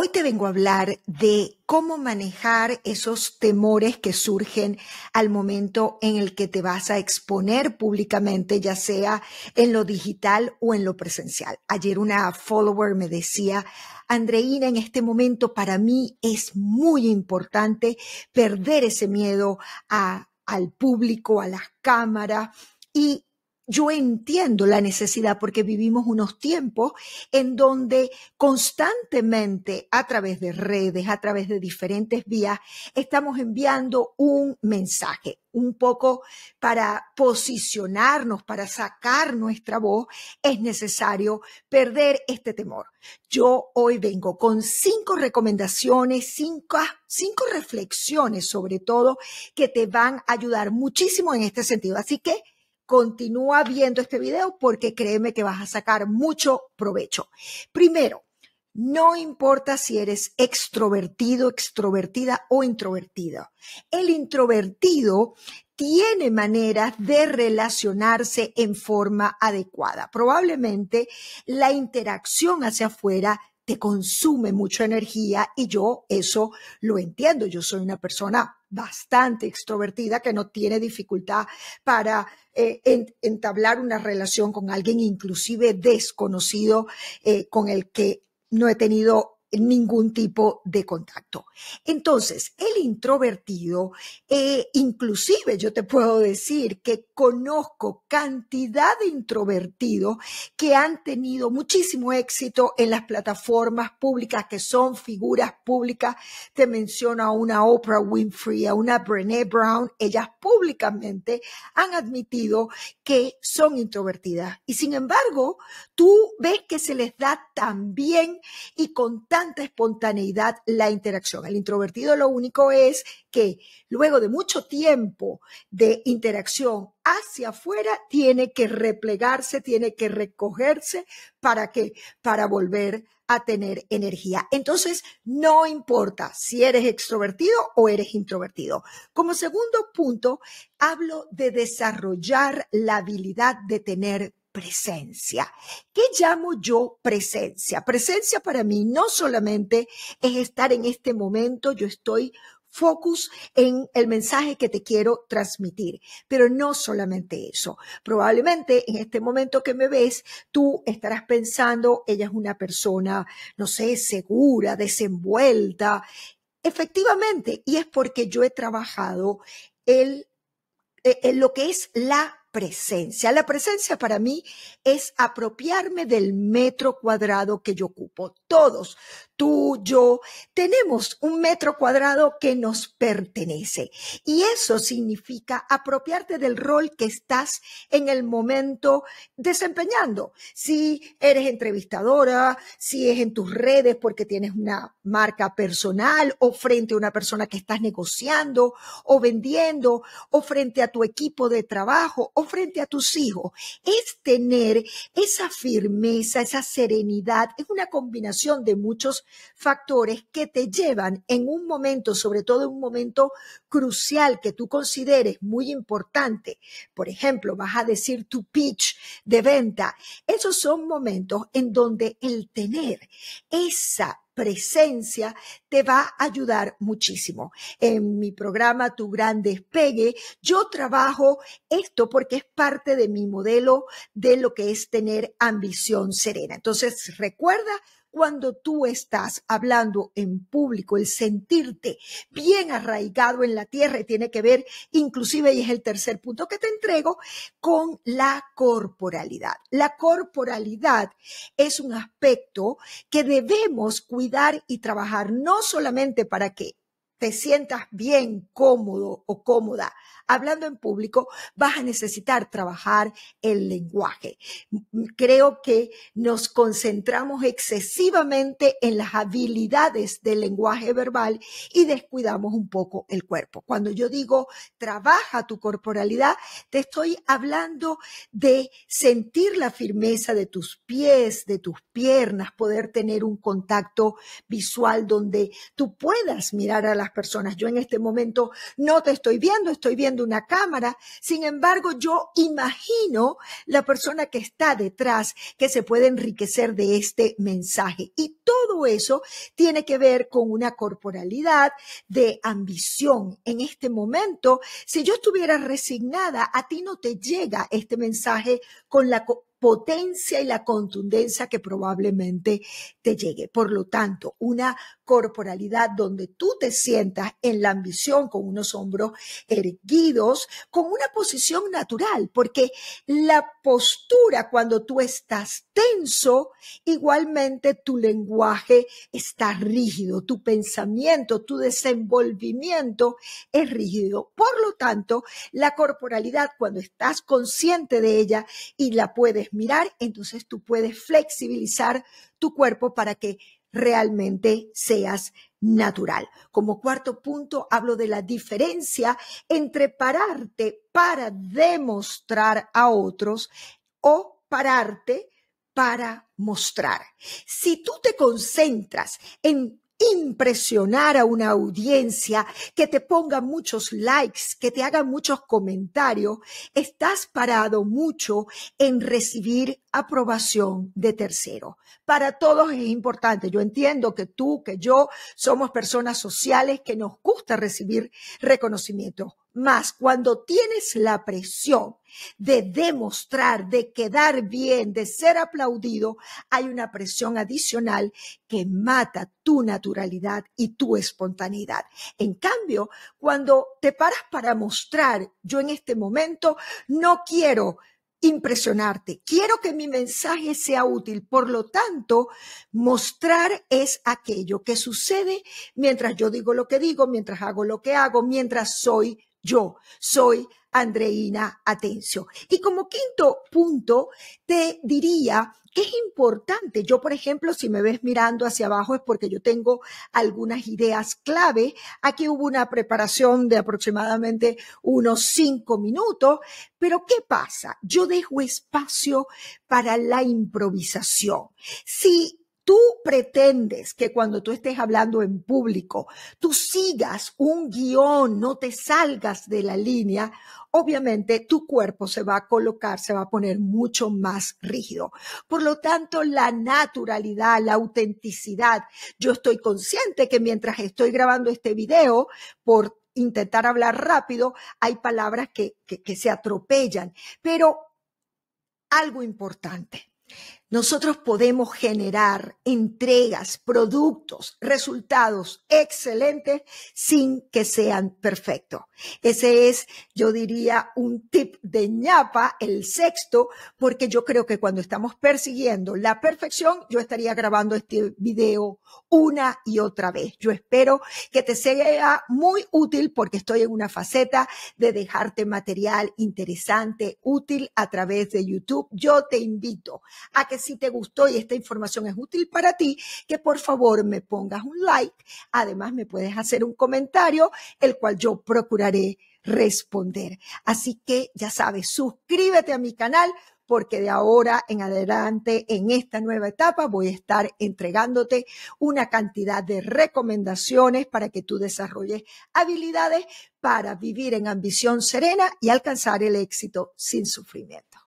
Hoy te vengo a hablar de cómo manejar esos temores que surgen al momento en el que te vas a exponer públicamente, ya sea en lo digital o en lo presencial. Ayer una follower me decía, Andreina, en este momento para mí es muy importante perder ese miedo al público, a las cámaras y yo entiendo la necesidad porque vivimos unos tiempos en donde constantemente a través de redes, a través de diferentes vías, estamos enviando un mensaje, un poco para posicionarnos, para sacar nuestra voz, es necesario perder este temor. Yo hoy vengo con cinco recomendaciones, cinco, cinco reflexiones sobre todo, que te van a ayudar muchísimo en este sentido. Así que continúa viendo este video porque créeme que vas a sacar mucho provecho. Primero, no importa si eres extrovertido, extrovertida o introvertida. El introvertido tiene maneras de relacionarse en forma adecuada. Probablemente la interacción hacia afuera te consume mucha energía y yo eso lo entiendo. Yo soy una persona bastante extrovertida que no tiene dificultad para eh, entablar una relación con alguien inclusive desconocido eh, con el que no he tenido ningún tipo de contacto. Entonces, el introvertido, eh, inclusive yo te puedo decir que conozco cantidad de introvertidos que han tenido muchísimo éxito en las plataformas públicas, que son figuras públicas. Te menciono a una Oprah Winfrey, a una Brene Brown. Ellas públicamente han admitido que son introvertidas. Y sin embargo, tú ves que se les da tan bien y con tanta espontaneidad la interacción. El introvertido lo único es que luego de mucho tiempo de interacción hacia afuera tiene que replegarse, tiene que recogerse para que para volver a tener energía. Entonces, no importa si eres extrovertido o eres introvertido. Como segundo punto, hablo de desarrollar la habilidad de tener presencia. ¿Qué llamo yo presencia? Presencia para mí no solamente es estar en este momento, yo estoy focus en el mensaje que te quiero transmitir. Pero no solamente eso. Probablemente en este momento que me ves, tú estarás pensando, ella es una persona, no sé, segura, desenvuelta. Efectivamente, y es porque yo he trabajado eh, en lo que es la presencia. La presencia para mí es apropiarme del metro cuadrado que yo ocupo. Todos, tú, yo, tenemos un metro cuadrado que nos pertenece. Y eso significa apropiarte del rol que estás en el momento desempeñando. Si eres entrevistadora, si es en tus redes porque tienes una marca personal o frente a una persona que estás negociando o vendiendo o frente a tu equipo de trabajo frente a tus hijos, es tener esa firmeza, esa serenidad. Es una combinación de muchos factores que te llevan en un momento, sobre todo en un momento crucial que tú consideres muy importante. Por ejemplo, vas a decir tu pitch de venta. Esos son momentos en donde el tener esa presencia te va a ayudar muchísimo. En mi programa Tu Gran Despegue, yo trabajo esto porque es parte de mi modelo de lo que es tener ambición serena. Entonces, recuerda cuando tú estás hablando en público, el sentirte bien arraigado en la tierra tiene que ver inclusive, y es el tercer punto que te entrego, con la corporalidad. La corporalidad es un aspecto que debemos cuidar y trabajar no solamente para que te sientas bien cómodo o cómoda hablando en público, vas a necesitar trabajar el lenguaje. Mm, mm, creo que nos concentramos excesivamente en las habilidades del lenguaje verbal y descuidamos un poco el cuerpo. Cuando yo digo trabaja tu corporalidad, te estoy hablando de sentir la firmeza de tus pies, de tus piernas, poder tener un contacto visual donde tú puedas mirar a las personas. Yo en este momento no te estoy viendo, estoy viendo una cámara. Sin embargo, yo imagino la persona que está detrás que se puede enriquecer de este mensaje. Y todo eso tiene que ver con una corporalidad de ambición. En este momento, si yo estuviera resignada, a ti no te llega este mensaje con la potencia y la contundencia que probablemente te llegue. Por lo tanto, una corporalidad donde tú te sientas en la ambición con unos hombros erguidos, con una posición natural, porque la postura cuando tú estás tenso, igualmente tu lenguaje está rígido, tu pensamiento, tu desenvolvimiento es rígido. Por lo tanto, la corporalidad cuando estás consciente de ella y la puedes mirar, entonces tú puedes flexibilizar tu cuerpo para que realmente seas natural. Como cuarto punto, hablo de la diferencia entre pararte para demostrar a otros o pararte para mostrar. Si tú te concentras en impresionar a una audiencia, que te ponga muchos likes, que te haga muchos comentarios, estás parado mucho en recibir aprobación de tercero. Para todos es importante. Yo entiendo que tú, que yo somos personas sociales que nos gusta recibir reconocimiento más, cuando tienes la presión de demostrar, de quedar bien, de ser aplaudido, hay una presión adicional que mata tu naturalidad y tu espontaneidad. En cambio, cuando te paras para mostrar, yo en este momento no quiero impresionarte. Quiero que mi mensaje sea útil. Por lo tanto, mostrar es aquello que sucede mientras yo digo lo que digo, mientras hago lo que hago, mientras soy yo soy Andreina Atencio. Y como quinto punto, te diría que es importante, yo por ejemplo, si me ves mirando hacia abajo es porque yo tengo algunas ideas clave. Aquí hubo una preparación de aproximadamente unos cinco minutos, pero ¿qué pasa? Yo dejo espacio para la improvisación. Si tú pretendes que cuando tú estés hablando en público, tú sigas un guión, no te salgas de la línea, obviamente tu cuerpo se va a colocar, se va a poner mucho más rígido. Por lo tanto, la naturalidad, la autenticidad, yo estoy consciente que mientras estoy grabando este video, por intentar hablar rápido, hay palabras que, que se atropellan, pero algo importante nosotros podemos generar entregas, productos, resultados excelentes sin que sean perfectos. Ese es, yo diría, un tip de ñapa, el sexto, porque yo creo que cuando estamos persiguiendo la perfección, yo estaría grabando este video una y otra vez. Yo espero que te sea muy útil porque estoy en una faceta de dejarte material interesante, útil a través de YouTube. Yo te invito a que si te gustó y esta información es útil para ti, que por favor me pongas un like. Además, me puedes hacer un comentario, el cual yo procuraré responder. Así que ya sabes, suscríbete a mi canal porque de ahora en adelante, en esta nueva etapa, voy a estar entregándote una cantidad de recomendaciones para que tú desarrolles habilidades para vivir en ambición serena y alcanzar el éxito sin sufrimiento.